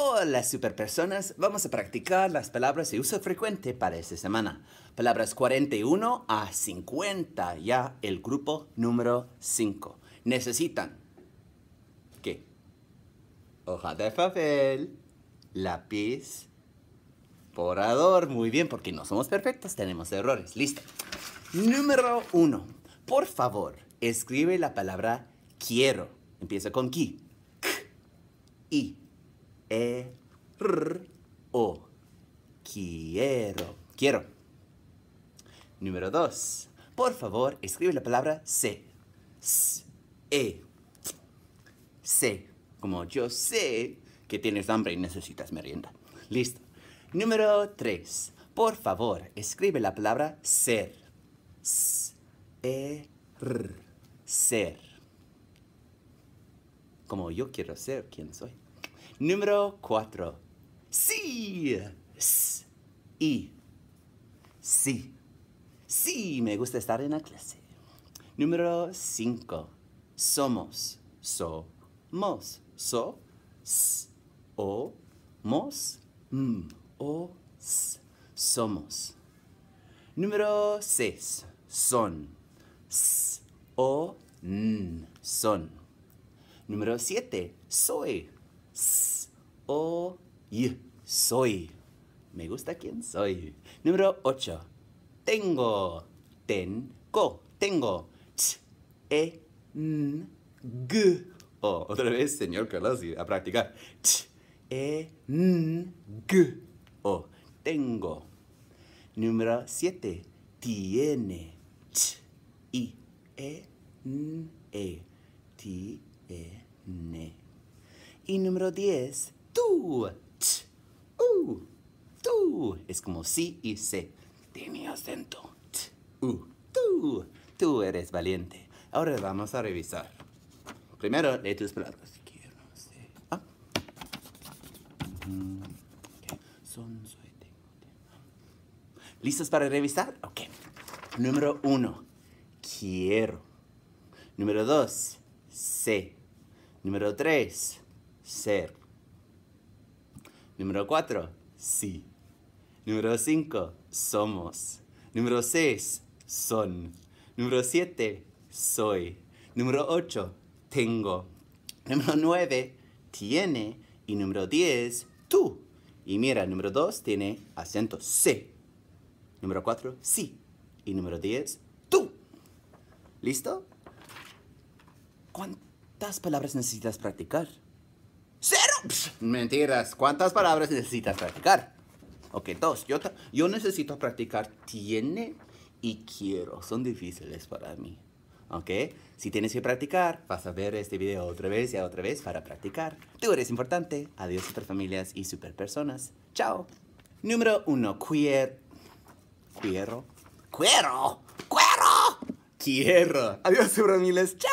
Hola superpersonas, vamos a practicar las palabras de uso frecuente para esta semana. Palabras 41 a 50, ya el grupo número 5. Necesitan ¿qué? Hoja de papel, lápiz, borrador. Muy bien, porque no somos perfectos, tenemos errores. Listo. Número 1. Por favor, escribe la palabra quiero. Empieza con ki, k, i e, r, o. Quiero. Quiero. Número dos. Por favor, escribe la palabra se. S, e. c Como yo sé que tienes hambre y necesitas merienda. Listo. Número tres. Por favor, escribe la palabra ser. S, e, r. Ser. Como yo quiero ser ¿quién soy. Número 4. Sí. S y. Sí. Sí, me gusta estar en la clase. Número 5. Somos. Somos. So. S. O. Mos. M. O. S. Somos. Número 6. Son. S. O. N. Son. Número 7. Soy. S, O, Y. Soy. Me gusta quién soy. Número 8. Tengo. Tengo. Tengo. T, e, n, g. O. otra vez, señor Carlos, a practicar. T, e, n, g. O. tengo. Número 7. Tiene. T, i, e, n, e. Tiene. Y número 10, tú, ch, u, tú. Es como sí y se. Tiene acento. Ch, u, tú. Tú eres valiente. Ahora vamos a revisar. Primero, lee tus palabras. Quiero, sé. Ah. Mm, Son, soy, tengo, tengo. ¿Listos para revisar? Ok. Número uno, quiero. Número 2 sé. Número 3 ser. Número 4, sí. Número 5, somos. Número 6, son. Número 7, soy. Número 8, tengo. Número 9, tiene. Y número 10, tú. Y mira, número 2 tiene acento C. Número 4, sí. Y número 10, tú. ¿Listo? ¿Cuántas palabras necesitas practicar? mentiras. ¿Cuántas palabras necesitas practicar? Ok, dos. Yo, yo necesito practicar tiene y quiero. Son difíciles para mí. ¿ok? Si tienes que practicar, vas a ver este video otra vez y otra vez para practicar. Tú eres importante. Adiós superfamilias y superpersonas. Chao. Número uno, queer quiero quiero Quiero. Quiero. Adiós superfamilias. Chao.